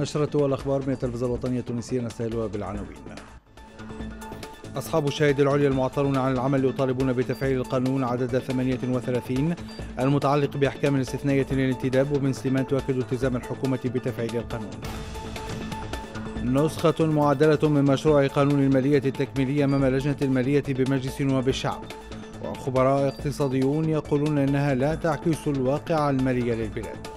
نشرة الأخبار من التلفزة الوطنية التونسية نستهلها بالعناوين أصحاب الشاهد العليا المعطلون عن العمل يطالبون بتفعيل القانون عدد 38 المتعلق بأحكام استثنائية للانتداب ومن سليمان تؤكد التزام الحكومة بتفعيل القانون نسخة معدلة من مشروع قانون المالية التكميلي أمام لجنة المالية بمجلس نواب الشعب وخبراء اقتصاديون يقولون إنها لا تعكس الواقع المالي للبلاد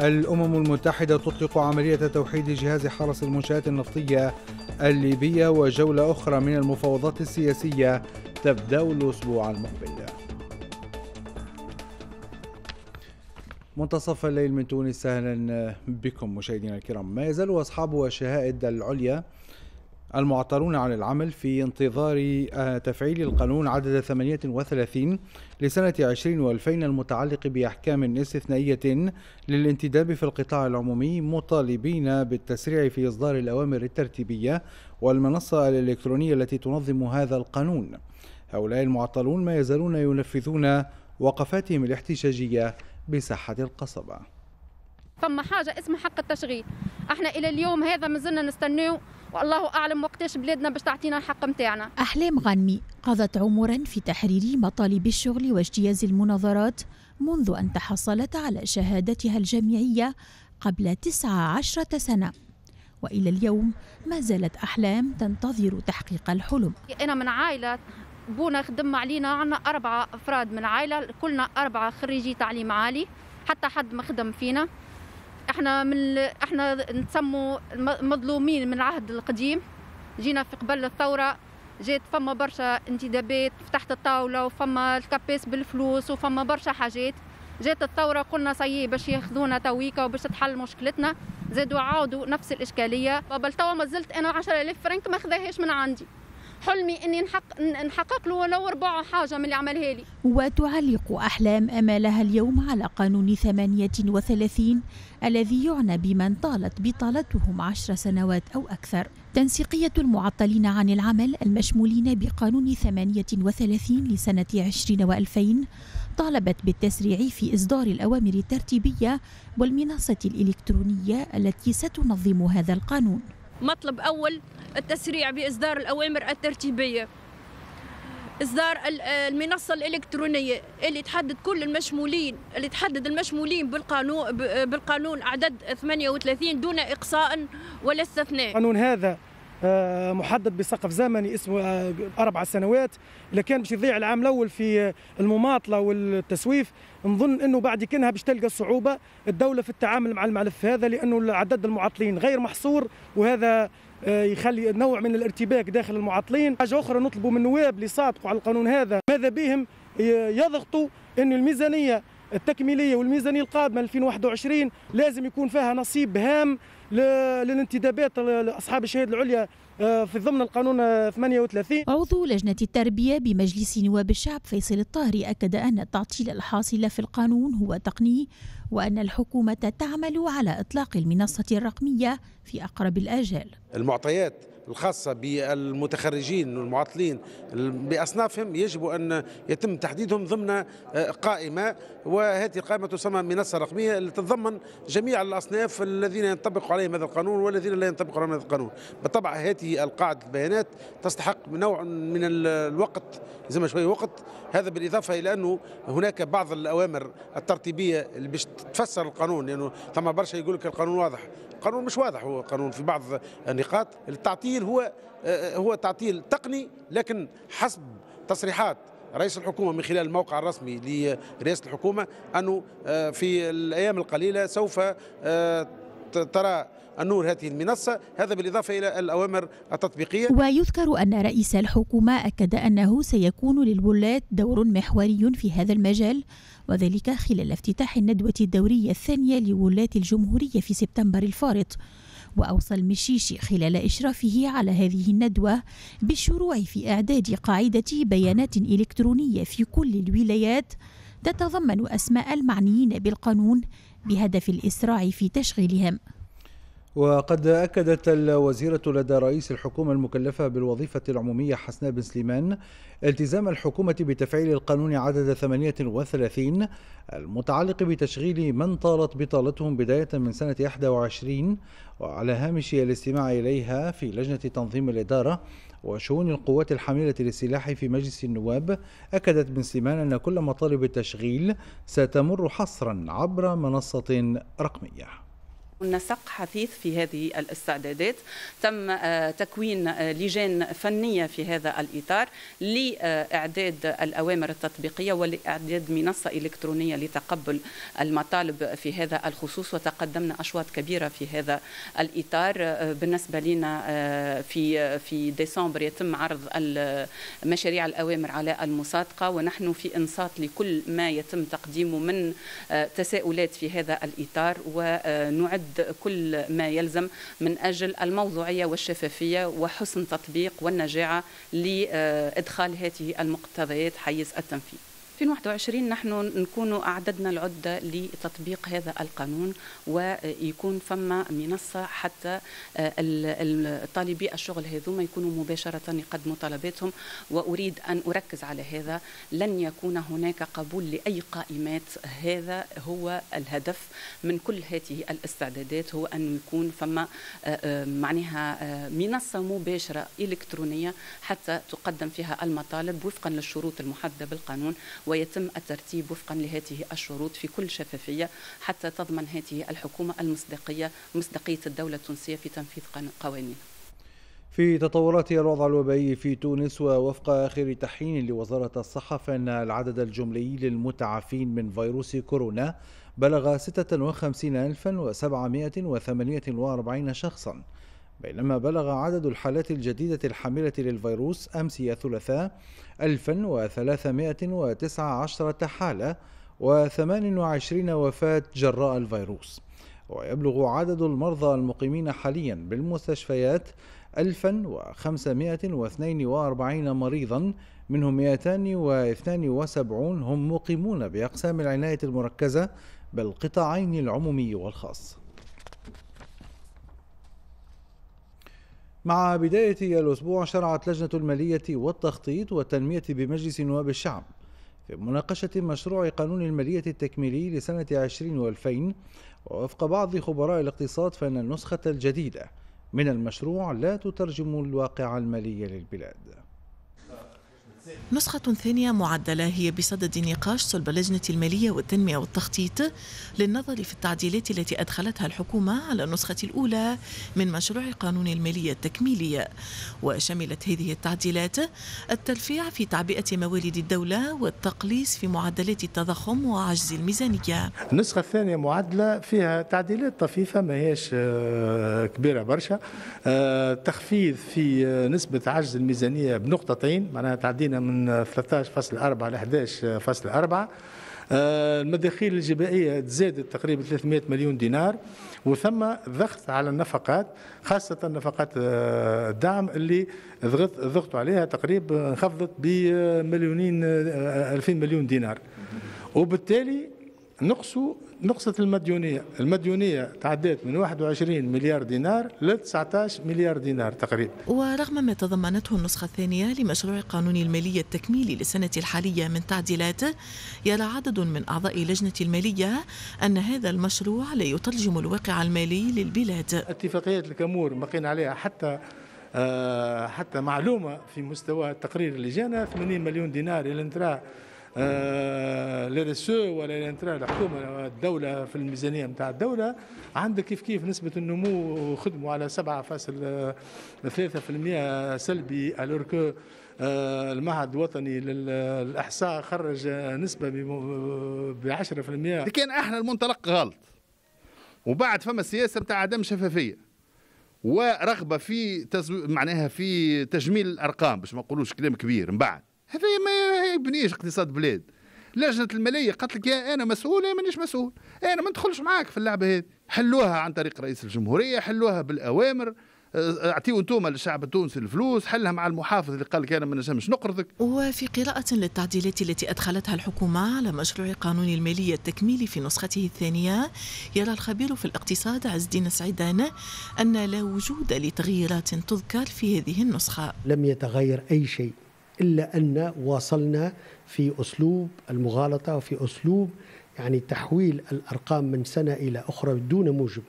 الأمم المتحدة تطلق عملية توحيد جهاز حرس المنشآت النفطية الليبية وجولة أخرى من المفاوضات السياسية تبدأ الأسبوع المقبل منتصف الليل من تونس أهلا بكم مشاهدينا الكرام ما يزال أصحاب الشهائد العليا المعطلون عن العمل في انتظار آه، تفعيل القانون عدد 38 لسنة 2020 المتعلق بأحكام استثنائية للانتداب في القطاع العمومي مطالبين بالتسريع في إصدار الأوامر الترتيبية والمنصة الإلكترونية التي تنظم هذا القانون هؤلاء المعطلون ما يزالون ينفذون وقفاتهم الاحتجاجية بساحة القصبة فما حاجه اسمها حق التشغيل احنا الى اليوم هذا مازلنا نستناو والله اعلم وقتاش بلادنا باش تعطينا الحق نتاعنا احلام غنمي قضت عمرا في تحرير مطالب الشغل واجتياز المناظرات منذ ان تحصلت على شهادتها الجامعيه قبل 19 سنه والى اليوم ما زالت احلام تنتظر تحقيق الحلم انا من عائله بونا خدم علينا عنا أربعة أفراد من عائلة كلنا أربعة خريجي تعليم عالي حتى حد ما خدم فينا احنا من احنا نسموا مظلومين من العهد القديم جينا في قبل الثوره جات فما برشا انتدابات فتحت الطاوله وفما الكابيس بالفلوس وفما برشا حاجات جات الثورة قلنا سي باش ياخذونا تويكا وباش تحل مشكلتنا زادوا عاودوا نفس الإشكالية قبل توا ما زلت أنا 10000 فرنك ما خذاهاش من عندي حلمي اني نحق نحقق له ولو ربع حاجه من اللي عملها لي وتعلق احلام امالها اليوم على قانون 38 الذي يعنى بمن طالت بطالتهم عشر سنوات او اكثر تنسيقية المعطلين عن العمل المشمولين بقانون 38 لسنة 20 و2000 طالبت بالتسريع في إصدار الأوامر الترتيبية والمنصة الإلكترونية التي ستنظم هذا القانون مطلب أول التسريع بإصدار الأوامر الترتيبية إصدار المنصة الإلكترونية اللي تحدد كل المشمولين اللي تحدد المشمولين بالقانون بالقانون عدد 38 دون إقصاء ولا استثناء. القانون هذا آه، محدد بسقف زمني اسمه آه، أربع سنوات إذا كان باش يضيع العام الأول في المماطلة والتسويف نظن أنه بعد كنها باش تلقى صعوبة الدولة في التعامل مع الملف هذا لأنه عدد المعطلين غير محصور وهذا آه، يخلي نوع من الارتباك داخل المعطلين حاجه اخرى نطلب من النواب اللي صادقوا على القانون هذا ماذا بهم يضغطوا أن الميزانيه التكميليه والميزانيه القادمه 2021 لازم يكون فيها نصيب هام للانتدابات اصحاب الشهاده العليا آه، في ضمن القانون 38 عضو لجنة التربية بمجلس نواب الشعب فيصل الطهري أكد أن التعطيل الحاصل في القانون هو تقني وأن الحكومة تعمل على إطلاق المنصة الرقمية في أقرب الآجال المعطيات الخاصة بالمتخرجين والمعطلين بأصنافهم يجب أن يتم تحديدهم ضمن آه، قائمة وهذه القائمة تسمى منصة رقمية التي تتضمن جميع الأصناف الذين ينطبق عليهم هذا القانون والذين لا ينطبق عليهم هذا القانون بالطبع هذه القاعدة البيانات تستحق نوع من الوقت زي ما شوية وقت هذا بالإضافة إلى أنه هناك بعض الأوامر الترتيبية اللي باش تفسر القانون لأنه يعني ثم برشا يقول لك القانون واضح قانون مش واضح هو قانون في بعض النقاط التعطيل هو آه، هو تعطيل تقني لكن حسب تصريحات رئيس الحكومه من خلال الموقع الرسمي لرئاسه الحكومه انه آه، في الايام القليله سوف آه، ترى النور هذه المنصة هذا بالإضافة إلى الأوامر التطبيقية ويذكر أن رئيس الحكومة أكد أنه سيكون للولاة دور محوري في هذا المجال وذلك خلال افتتاح الندوة الدورية الثانية لولاة الجمهورية في سبتمبر الفارط وأوصى المشيشي خلال إشرافه على هذه الندوة بالشروع في إعداد قاعدة بيانات إلكترونية في كل الولايات تتضمن أسماء المعنيين بالقانون بهدف الإسراع في تشغيلهم وقد أكدت الوزيرة لدى رئيس الحكومة المكلفة بالوظيفة العمومية حسناء بن سليمان التزام الحكومة بتفعيل القانون عدد 38 المتعلق بتشغيل من طالت بطالتهم بداية من سنة 21 وعلى هامش الاستماع إليها في لجنة تنظيم الإدارة وشؤون القوات الحاملة للسلاح في مجلس النواب أكدت بن سليمان أن كل مطالب التشغيل ستمر حصرا عبر منصة رقمية نسق حثيث في هذه الاستعدادات تم آه، تكوين آه، لجان فنية في هذا الإطار لإعداد الأوامر التطبيقية ولإعداد منصة إلكترونية لتقبل المطالب في هذا الخصوص وتقدمنا أشواط كبيرة في هذا الإطار آه، بالنسبة لنا في في ديسمبر يتم عرض مشاريع الأوامر على المصادقة ونحن في إنصات لكل ما يتم تقديمه من تساؤلات في هذا الإطار ونعد تتخذ كل ما يلزم من أجل الموضوعية والشفافية وحسن تطبيق والنجاعة لإدخال هذه المقتضيات حيز التنفيذ 2021 نحن نكون أعددنا العدة لتطبيق هذا القانون ويكون فما منصة حتى طالبي الشغل هذوما يكونوا مباشرة يقدموا طلباتهم وأريد أن أركز على هذا لن يكون هناك قبول لأي قائمات هذا هو الهدف من كل هذه الاستعدادات هو أن يكون فما آه، آه، معناها آه، منصة مباشرة إلكترونية حتى تقدم فيها المطالب وفقا للشروط المحددة بالقانون ويتم الترتيب وفقا لهذه الشروط في كل شفافية حتى تضمن هذه الحكومة المصداقية مصداقية الدولة التونسية في تنفيذ قوانينها في تطورات الوضع الوبائي في تونس ووفق آخر تحين لوزارة الصحة فإن العدد الجملي للمتعافين من فيروس كورونا بلغ 56748 شخصاً بينما بلغ عدد الحالات الجديدة الحاملة للفيروس أمس يا ثلاثاء 1319 حالة و28 وفاة جراء الفيروس ويبلغ عدد المرضى المقيمين حاليا بالمستشفيات 1542 مريضا منهم 272 هم مقيمون بأقسام العناية المركزة بالقطاعين العمومي والخاص مع بداية الأسبوع شرعت لجنة المالية والتخطيط والتنمية بمجلس نواب الشعب في مناقشة مشروع قانون المالية التكميلي لسنة 2020 ووفق بعض خبراء الاقتصاد فإن النسخة الجديدة من المشروع لا تترجم الواقع المالي للبلاد نسخة ثانية معدلة هي بصدد نقاش صلب لجنة المالية والتنمية والتخطيط للنظر في التعديلات التي أدخلتها الحكومة على النسخة الأولى من مشروع قانون المالية التكميلي وشملت هذه التعديلات الترفيع في تعبئة موارد الدولة والتقليص في معدلات التضخم وعجز الميزانية النسخة الثانية معدلة فيها تعديلات طفيفة ما هيش آه، كبيرة برشا آه، تخفيض في آه، نسبة عجز الميزانية بنقطتين معناها تعدينا من 13.4 ل 11.4 المداخيل الجبائية تزادت تقريبا 300 مليون دينار وثم ضغط على النفقات خاصة نفقات آه، الدعم اللي ضغط ضغطوا عليها تقريبا انخفضت بمليونين 2000 آه، مليون دينار وبالتالي نقصوا نقصة المديونية المديونية تعدت من 21 مليار دينار ل 19 مليار دينار تقريبا ورغم ما تضمنته النسخة الثانية لمشروع قانون المالية التكميلي للسنة الحالية من تعديلات يرى عدد من أعضاء لجنة المالية أن هذا المشروع لا يترجم الواقع المالي للبلاد اتفاقية الكامور بقينا عليها حتى آه، حتى معلومة في مستوى التقرير اللي جانا 80 مليون دينار اللي انتراه آه، لي اس ولا ينترى الحكومه الدوله في الميزانيه نتاع الدوله عندك كيف كيف نسبه النمو خدموا على 7.3% آه، سلبي الور آه، كو المعهد الوطني للاحصاء خرج نسبه ب 10% اللي كان احنا المنطلق غلط وبعد فما سياسه نتاع عدم شفافيه ورغبه في تزو... معناها في تجميل الارقام باش ما نقولوش كلام كبير من بعد هذا ما يبنيش اقتصاد بلاد لجنه الماليه قالت لك يا انا مسؤول يا مانيش مسؤول انا ما ندخلش معاك في اللعبه هذه حلوها عن طريق رئيس الجمهوريه حلوها بالاوامر أه، اعطيو انتم للشعب التونسي الفلوس حلها مع المحافظ اللي قال لك انا ما نجمش نقرضك وفي قراءة للتعديلات التي ادخلتها الحكومة على مشروع قانون المالية التكميلي في نسخته الثانية يرى الخبير في الاقتصاد عز الدين سعيدان ان لا وجود لتغييرات تذكر في هذه النسخة لم يتغير اي شيء إلا أن واصلنا في أسلوب المغالطة وفي أسلوب يعني تحويل الأرقام من سنة إلى أخرى دون موجب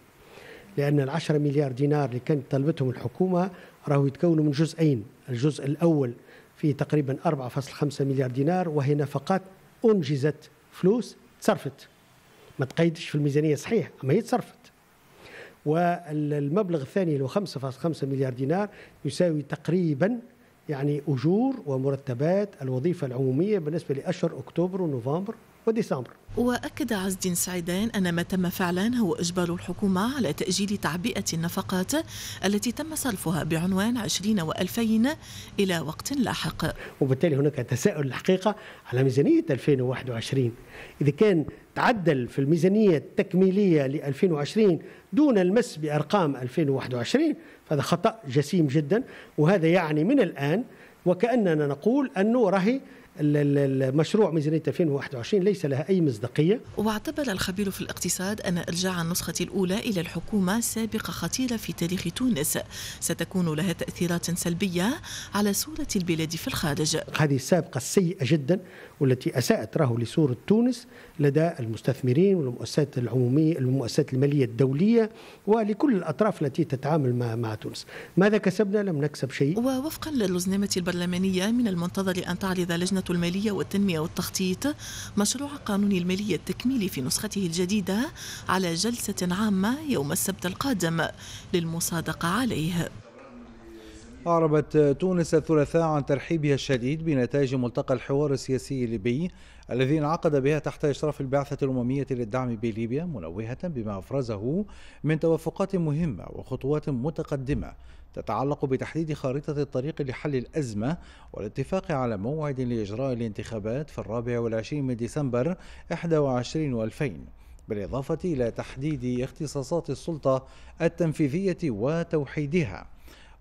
لأن العشرة مليار دينار اللي كانت طلبتهم الحكومة راهو يتكونوا من جزئين الجزء الأول فيه تقريبا 4.5 مليار دينار وهي نفقات أنجزت فلوس تصرفت ما تقيدش في الميزانية صحيح أما هي تصرفت والمبلغ الثاني اللي هو 5.5 مليار دينار يساوي تقريبا يعني أجور ومرتبات الوظيفة العمومية بالنسبة لأشهر أكتوبر ونوفمبر وديسمبر وأكد عز الدين سعيدان أن ما تم فعلا هو إجبار الحكومة على تأجيل تعبئة النفقات التي تم صرفها بعنوان 20 و2000 إلى وقت لاحق وبالتالي هناك تساؤل الحقيقة على ميزانية 2021 إذا كان تعدل في الميزانية التكميلية ل 2020 دون المس بأرقام 2021 فهذا خطأ جسيم جدا وهذا يعني من الآن وكأننا نقول أنه راهي المشروع ميزانية 2021 ليس لها أي مصداقية واعتبر الخبير في الاقتصاد أن إرجاع النسخة الأولى إلى الحكومة سابقة خطيرة في تاريخ تونس ستكون لها تأثيرات سلبية على صورة البلاد في الخارج هذه السابقة السيئة جدا والتي أساءت راه لصورة تونس لدى المستثمرين والمؤسسات العمومية المؤسسات المالية الدولية ولكل الأطراف التي تتعامل مع, مع تونس ماذا كسبنا لم نكسب شيء ووفقا للزنامة البرلمانية من المنتظر أن تعرض لجنة لجنة المالية والتنمية والتخطيط مشروع قانون المالية التكميلي في نسخته الجديدة على جلسة عامة يوم السبت القادم للمصادقة عليه أعربت تونس الثلاثاء عن ترحيبها الشديد بنتائج ملتقى الحوار السياسي الليبي الذي انعقد بها تحت إشراف البعثة الأممية للدعم بليبيا منوهة بما أفرزه من توافقات مهمة وخطوات متقدمة تتعلق بتحديد خارطة الطريق لحل الأزمة والاتفاق على موعد لإجراء الانتخابات في الرابع والعشرين من ديسمبر 21 والفين بالإضافة إلى تحديد اختصاصات السلطة التنفيذية وتوحيدها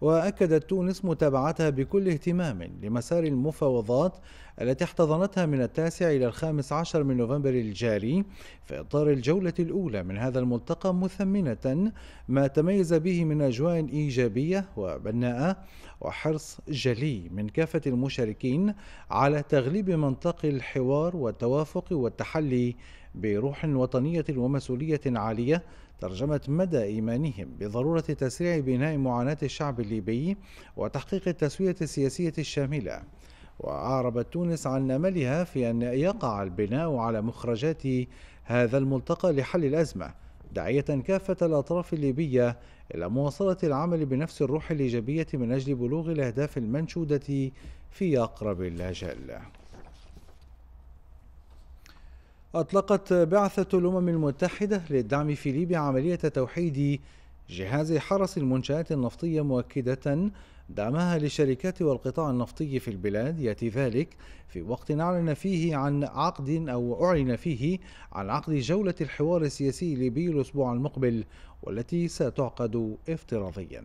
وأكدت تونس متابعتها بكل اهتمام لمسار المفاوضات التي احتضنتها من التاسع إلى الخامس عشر من نوفمبر الجاري في إطار الجولة الأولى من هذا الملتقى مثمنة ما تميز به من أجواء إيجابية وبناءة وحرص جلي من كافة المشاركين على تغليب منطق الحوار والتوافق والتحلي بروح وطنية ومسؤولية عالية ترجمة مدى إيمانهم بضرورة تسريع بناء معاناة الشعب الليبي وتحقيق التسوية السياسية الشاملة وأعربت تونس عن أملها في أن يقع البناء على مخرجات هذا الملتقى لحل الأزمة داعية كافة الأطراف الليبية إلى مواصلة العمل بنفس الروح الإيجابية من أجل بلوغ الأهداف المنشودة في أقرب الأجل أطلقت بعثة الأمم المتحدة للدعم في ليبيا عملية توحيد جهاز حرس المنشآت النفطية مؤكدة دعمها للشركات والقطاع النفطي في البلاد يأتي ذلك في وقت أعلن فيه عن عقد أو أعلن فيه عن عقد جولة الحوار السياسي الليبي الأسبوع المقبل والتي ستعقد افتراضيا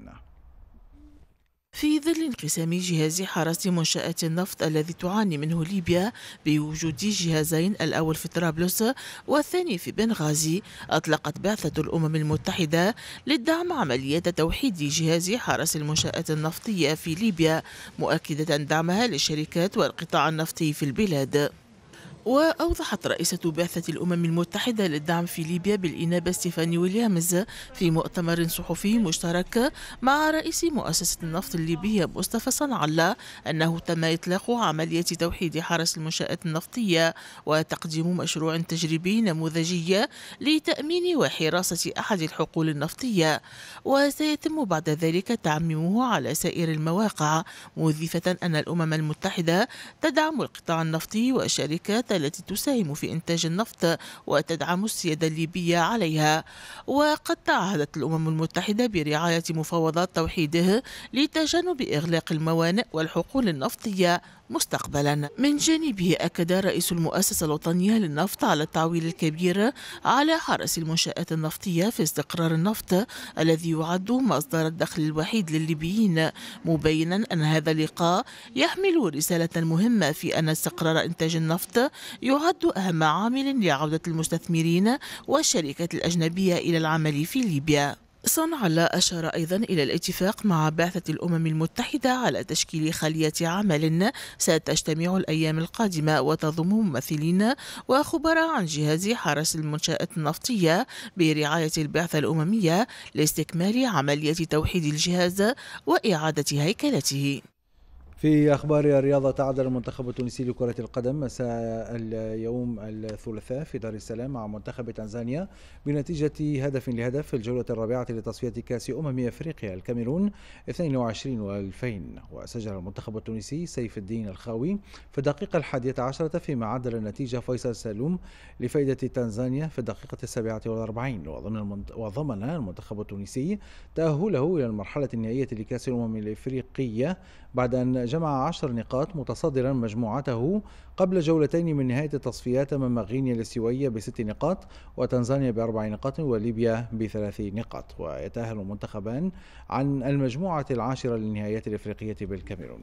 في ظل انقسام جهاز حرس منشأة النفط الذي تعاني منه ليبيا بوجود جهازين الأول في طرابلس والثاني في بنغازي أطلقت بعثة الأمم المتحدة للدعم عملية توحيد جهاز حرس المنشأة النفطية في ليبيا مؤكدة دعمها للشركات والقطاع النفطي في البلاد وأوضحت رئيسة بعثة الأمم المتحدة للدعم في ليبيا بالإنابة ستيفاني ويليامز في مؤتمر صحفي مشترك مع رئيس مؤسسة النفط الليبية مصطفى صنعلة أنه تم إطلاق عملية توحيد حرس المنشآت النفطية وتقديم مشروع تجريبي نموذجي لتأمين وحراسة أحد الحقول النفطية وسيتم بعد ذلك تعميمه على سائر المواقع مضيفة أن الأمم المتحدة تدعم القطاع النفطي والشركات التي تساهم في إنتاج النفط وتدعم السيادة الليبية عليها وقد تعهدت الأمم المتحدة برعاية مفاوضات توحيده لتجنب إغلاق الموانئ والحقول النفطية مستقبلا من جانبه أكد رئيس المؤسسة الوطنية للنفط على التعويل الكبير على حرس المنشآت النفطية في استقرار النفط الذي يعد مصدر الدخل الوحيد للليبيين مبينا أن هذا اللقاء يحمل رسالة مهمة في أن استقرار إنتاج النفط يعد أهم عامل لعودة المستثمرين والشركات الأجنبية إلى العمل في ليبيا لا أشار أيضا إلى الاتفاق مع بعثة الأمم المتحدة على تشكيل خلية عمل ستجتمع الأيام القادمة وتضم ممثلين وخبراء عن جهاز حرس المنشآت النفطية برعاية البعثة الأممية لاستكمال عملية توحيد الجهاز وإعادة هيكلته في أخبار الرياضة تعادل المنتخب التونسي لكرة القدم مساء اليوم الثلاثاء في دار السلام مع منتخب تنزانيا بنتيجة هدف لهدف في الجولة الرابعة لتصفية كأس أمم أفريقيا الكاميرون 22 و2000 وسجل المنتخب التونسي سيف الدين الخاوي في الدقيقة الحادية عشرة فيما معدل النتيجة فيصل سالوم لفائدة تنزانيا في الدقيقة السابعة والأربعين وضمن, وضمن المنتخب التونسي تأهله إلى المرحلة النهائية لكأس الأمم الأفريقية بعد أن جمع عشر نقاط متصدرا مجموعته قبل جولتين من نهاية التصفيات أمام غينيا الاستوائية بست نقاط وتنزانيا بأربع نقاط وليبيا بثلاث نقاط ويتأهل المنتخبان عن المجموعة العاشرة للنهائيات الإفريقية بالكاميرون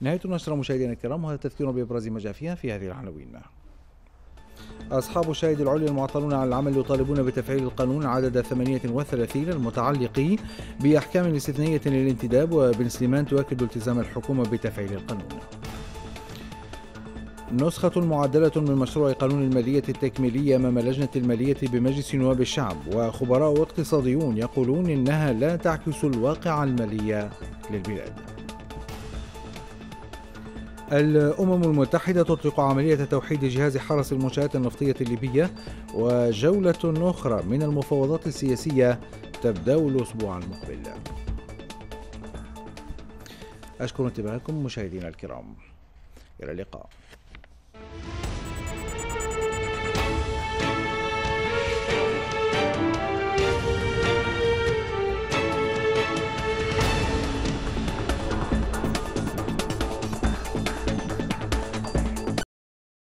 نهاية النشرة مشاهدينا الكرام وهذا تذكير بأبرز ما جاء فيها في هذه العناوين أصحاب الشاهد العليا المعطلون عن العمل يطالبون بتفعيل القانون عدد 38 المتعلق بأحكام استثنائية للانتداب وبن سليمان تؤكد التزام الحكومة بتفعيل القانون نسخة معدلة من مشروع قانون المالية التكميلية أمام لجنة المالية بمجلس نواب الشعب وخبراء واقتصاديون يقولون إنها لا تعكس الواقع المالي للبلاد الأمم المتحدة تطلق عملية توحيد جهاز حرس المنشآت النفطية الليبية وجولة أخرى من المفاوضات السياسية تبدأ الأسبوع المقبل أشكر انتباهكم مشاهدينا الكرام إلى اللقاء